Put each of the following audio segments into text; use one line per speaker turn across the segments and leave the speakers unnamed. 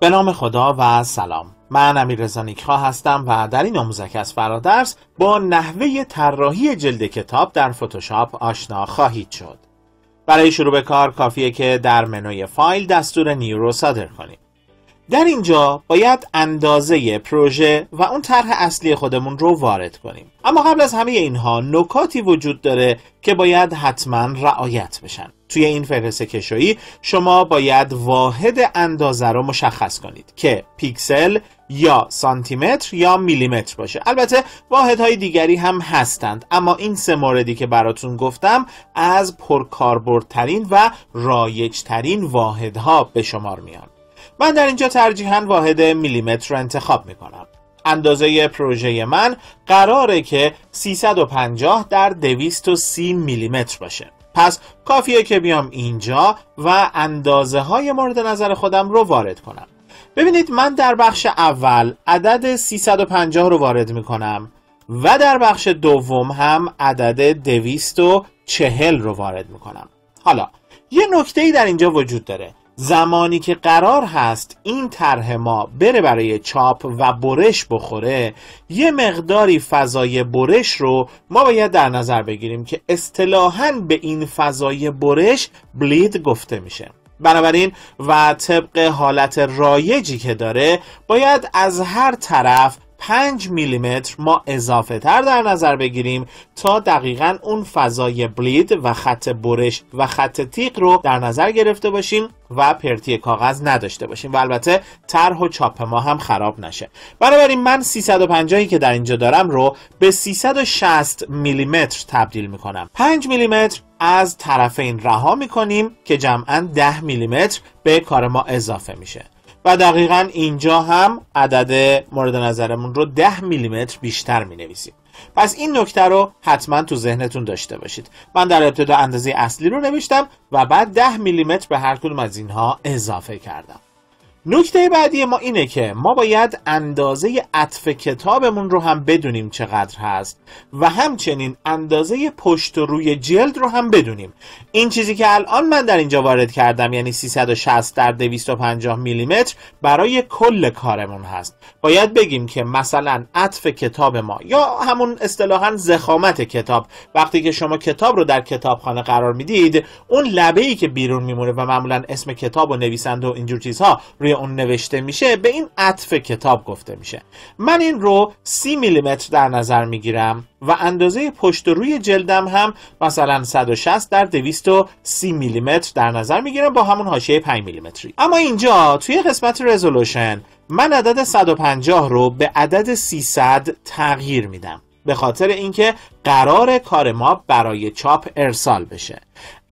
به نام خدا و سلام من امیر رزانیکها هستم و در این آموزک از فرادرس با نحوه طراحی جلد کتاب در فتوشاپ آشنا خواهید شد برای شروع به کار کافیه که در منوی فایل دستور نیو رو صادر کنید در اینجا باید اندازه پروژه و اون طرح اصلی خودمون رو وارد کنیم اما قبل از همه اینها نکاتی وجود داره که باید حتما رعایت بشن توی این فهرست کشویی شما باید واحد اندازه رو مشخص کنید که پیکسل یا سانتیمتر یا میلیمتر باشه البته واحد های دیگری هم هستند اما این سه موردی که براتون گفتم از پرکاربردترین و رایجترین واحد ها به شمار میان من در اینجا ترجیحاً واحد میلیمتر انتخاب میکنم اندازه پروژه من قراره که 350 در 230 میلیمتر باشه پس کافیه که بیام اینجا و اندازه های مورد نظر خودم رو وارد کنم ببینید من در بخش اول عدد 350 رو وارد می کنم و در بخش دوم هم عدد 240 رو وارد می کنم حالا یه نکته ای در اینجا وجود داره زمانی که قرار هست این طرح ما بره برای چاپ و برش بخوره یه مقداری فضای برش رو ما باید در نظر بگیریم که اصطلاحا به این فضای برش بلید گفته میشه بنابراین و طبق حالت رایجی که داره باید از هر طرف 5 میلیمتر ما اضافه تر در نظر بگیریم تا دقیقا اون فضای بلید و خط برش و خط تیغ رو در نظر گرفته باشیم و پرتی کاغذ نداشته باشیم و البته طرح و چاپ ما هم خراب نشه بنابراین من 350 که در اینجا دارم رو به 360 میلیمتر تبدیل میکنم 5 میلیمتر از طرفین رها میکنیم که جمعا 10 میلیمتر به کار ما اضافه میشه و دقیقا اینجا هم عدد مورد نظرمون رو 10 میلیمتر بیشتر می نویسیم پس این نکته رو حتما تو ذهنتون داشته باشید من در ابتدا اندازه اصلی رو نوشتم و بعد 10 میلیمتر به هر کدوم از اینها اضافه کردم نکته بعدی ما اینه که ما باید اندازه عطف کتابمون رو هم بدونیم چقدر هست و همچنین اندازه پشت و روی جلد رو هم بدونیم این چیزی که الان من در اینجا وارد کردم یعنی 360 در 250 میلیمتر برای کل کارمون هست باید بگیم که مثلا عطف کتاب ما یا همون اصطلاحا زخامت کتاب وقتی که شما کتاب رو در کتابخانه قرار میدید اون لبه ای که بیرون میمونه و معمولا اسم کتاب و نویسنده و اینجور چیزها اون نوشته میشه به این عطف کتاب گفته میشه من این رو سی میلیمتر در نظر میگیرم و اندازه پشت و روی جلدم هم مثلا 160 در 230 میلیمتر در نظر میگیرم با همون حاشیه 5 میلیمتری اما اینجا توی قسمت رزولوشن من عدد 150 رو به عدد 300 تغییر میدم به خاطر اینکه قرار کار ما برای چاپ ارسال بشه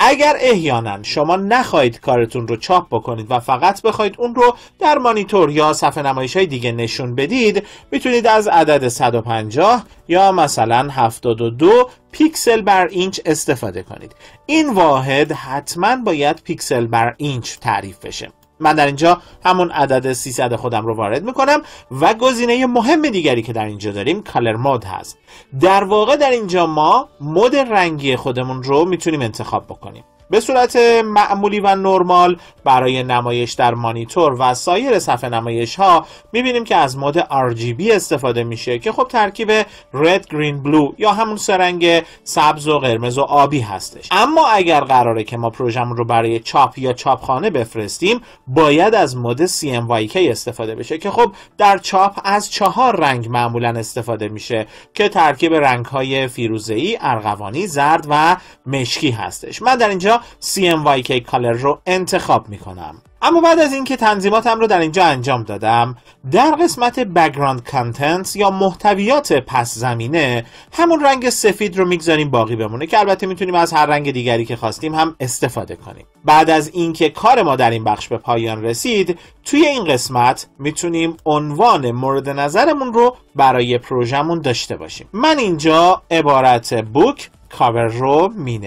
اگر احیانا شما نخواهید کارتون رو چاپ بکنید و فقط بخواید اون رو در مانیتور یا صفحه نمایش های دیگه نشون بدید میتونید از عدد 150 یا مثلا 72 پیکسل بر اینچ استفاده کنید این واحد حتما باید پیکسل بر اینچ تعریف بشه من در اینجا همون عدد 300 خودم رو وارد میکنم و گزینه مهم دیگری که در اینجا داریم کالر مود هست در واقع در اینجا ما مود رنگی خودمون رو میتونیم انتخاب بکنیم به صورت معمولی و نرمال برای نمایش در مانیتور و سایر صفحه نمایش ها میبینیم که از مود RGB استفاده میشه که خب ترکیب رد گرین بلو یا همون سرنگ سبز و قرمز و آبی هستش اما اگر قراره که ما پروژمون رو برای چاپ یا چاپخانه بفرستیم باید از مود CMYK استفاده بشه که خب در چاپ از چهار رنگ معمولا استفاده میشه که ترکیب رنگ های فیروزه‌ای، ارغوانی، زرد و مشکی هستش من در اینجا CMYK کالر رو انتخاب میکنم اما بعد از اینکه تنظیماتم رو در اینجا انجام دادم در قسمت Background Contents یا محتویات پس زمینه همون رنگ سفید رو میگذاریم باقی بمونه که البته میتونیم از هر رنگ دیگری که خواستیم هم استفاده کنیم بعد از اینکه کار ما در این بخش به پایان رسید توی این قسمت میتونیم عنوان مورد نظرمون رو برای پروژمون داشته باشیم من اینجا عبارت بوک کاور رو می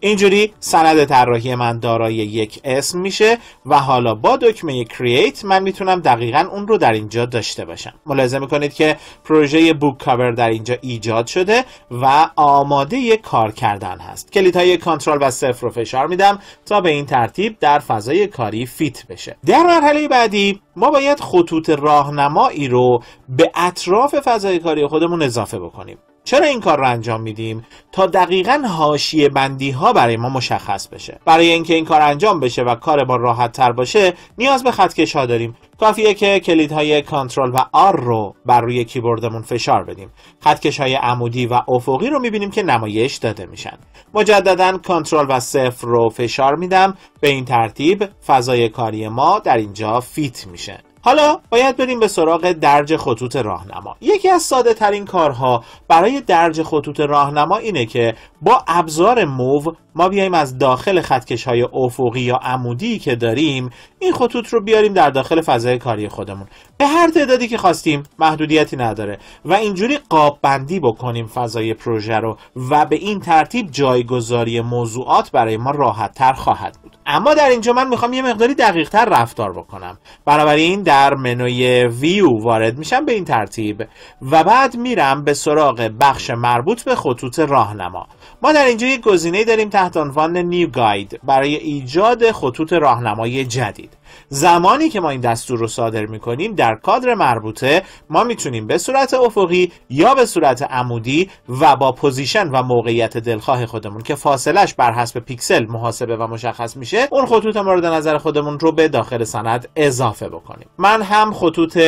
اینجوری سند طراحی من دارای یک اسم میشه و حالا با دکمه کرییت من میتونم دقیقا اون رو در اینجا داشته باشم ملاحظه میکنید که پروژه بوک کاور در اینجا ایجاد شده و آماده کار کردن هست کلیت های کنترل و صفر رو فشار میدم تا به این ترتیب در فضای کاری فیت بشه در مرحله بعدی ما باید خطوط راهنمایی رو به اطراف فضای کاری خودمون اضافه بکنیم چرا این کار رو انجام میدیم تا دقیقا حاشیه بندی ها برای ما مشخص بشه برای اینکه این کار انجام بشه و کار ما راحت تر باشه نیاز به خط کشا داریم کافیه که کلیدهای کنترل و آر رو بر روی کیبوردمون فشار بدیم خطکش های عمودی و افقی رو میبینیم که نمایش داده میشن مجددا کنترل و صفر رو فشار میدم به این ترتیب فضای کاری ما در اینجا فیت میشه حالا باید بریم به سراغ درج خطوط راهنما یکی از ساده ترین کارها برای درج خطوط راهنما اینه که با ابزار موو ما بیایم از داخل خطکش های افقی یا عمودی که داریم این خطوط رو بیاریم در داخل فضای کاری خودمون به هر تعدادی که خواستیم محدودیتی نداره و اینجوری قاب بندی بکنیم فضای پروژه رو و به این ترتیب جایگذاری موضوعات برای ما راحت تر خواهد بود اما در اینجا من میخوام یه مقداری دقیق تر رفتار بکنم بنابراین در منوی ویو وارد میشم به این ترتیب و بعد میرم به سراغ بخش مربوط به خطوط راهنما ما در اینجا یک گزینه داریم تا تحت عنوان نیو گاید برای ایجاد خطوط راهنمایی جدید زمانی که ما این دستور رو صادر کنیم در کادر مربوطه ما میتونیم به صورت افقی یا به صورت عمودی و با پوزیشن و موقعیت دلخواه خودمون که فاصلش بر حسب پیکسل محاسبه و مشخص میشه اون خطوط مورد نظر خودمون رو به داخل سند اضافه بکنیم من هم خطوط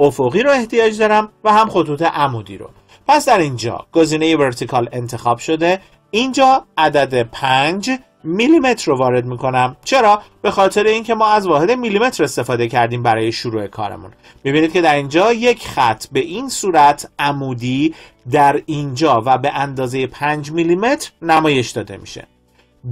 افقی رو احتیاج دارم و هم خطوط عمودی رو پس در اینجا گزینه ورتیکال انتخاب شده اینجا عدد 5 میلیمتر رو وارد میکنم چرا به خاطر اینکه ما از واحد میلیمتر استفاده کردیم برای شروع کارمون میبینید که در اینجا یک خط به این صورت عمودی در اینجا و به اندازه 5 میلیمتر نمایش داده میشه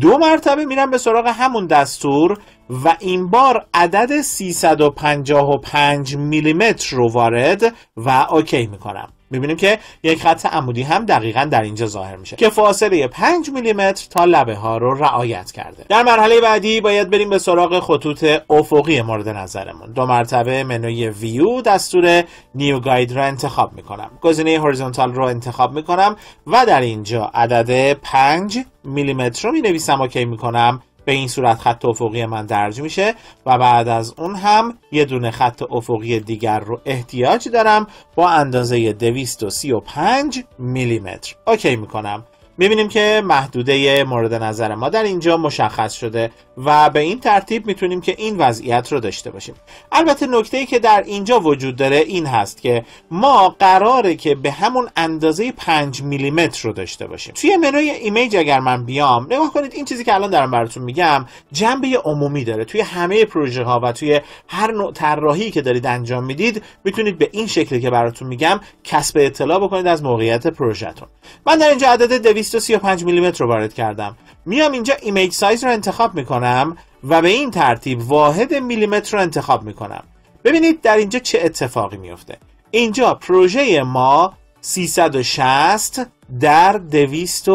دو مرتبه میرم به سراغ همون دستور و این بار عدد 355 میلیمتر رو وارد و اوکی میکنم میبینیم که یک خط عمودی هم دقیقا در اینجا ظاهر میشه که فاصله 5 میلیمتر تا لبه ها رو رعایت کرده در مرحله بعدی باید بریم به سراغ خطوط افقی مورد نظرمون دو مرتبه منوی ویو دستور نیو گاید رو انتخاب میکنم گزینه هوریزونتال رو انتخاب میکنم و در اینجا عدد 5 میلیمتر رو مینویسم اوکی میکنم به این صورت خط افقی من درج میشه و بعد از اون هم یه دونه خط افقی دیگر رو احتیاج دارم با اندازه 235 میلیمتر اوکی میکنم میبینیم که محدوده مورد نظر ما در اینجا مشخص شده و به این ترتیب میتونیم که این وضعیت رو داشته باشیم البته نکته که در اینجا وجود داره این هست که ما قراره که به همون اندازه 5 میلیمتر رو داشته باشیم توی منوی ایمیج اگر من بیام نگاه کنید این چیزی که الان دارم براتون میگم جنبه عمومی داره توی همه پروژه ها و توی هر نوع طراحی که دارید انجام میدید میتونید به این شکلی که براتون میگم کسب اطلاع بکنید از موقعیت پروژهتون من در اینجا عدد 235 میلیمتر رو وارد کردم میام اینجا ایمیج سایز رو انتخاب میکنم و به این ترتیب واحد میلیمتر رو انتخاب میکنم ببینید در اینجا چه اتفاقی میفته اینجا پروژه ما 360 در 200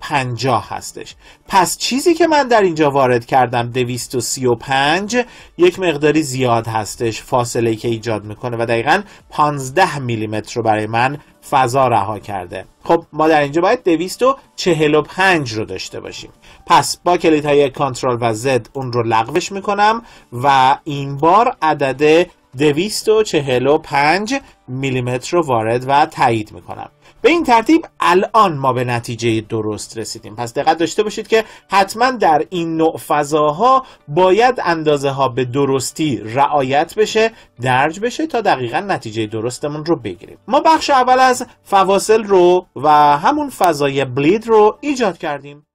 50 هستش پس چیزی که من در اینجا وارد کردم 235 یک مقداری زیاد هستش فاصله که ایجاد میکنه و دقیقا 15 میلیمتر رو برای من فضا رها کرده خب ما در اینجا باید 245 رو داشته باشیم پس با کلیت های کنترل و زد اون رو لغوش میکنم و این بار عدد 245 میلیمتر رو وارد و تایید میکنم به این ترتیب الان ما به نتیجه درست رسیدیم پس دقت داشته باشید که حتما در این نوع فضاها باید اندازه ها به درستی رعایت بشه درج بشه تا دقیقا نتیجه درستمون رو بگیریم ما بخش اول از فواصل رو و همون فضای بلید رو ایجاد کردیم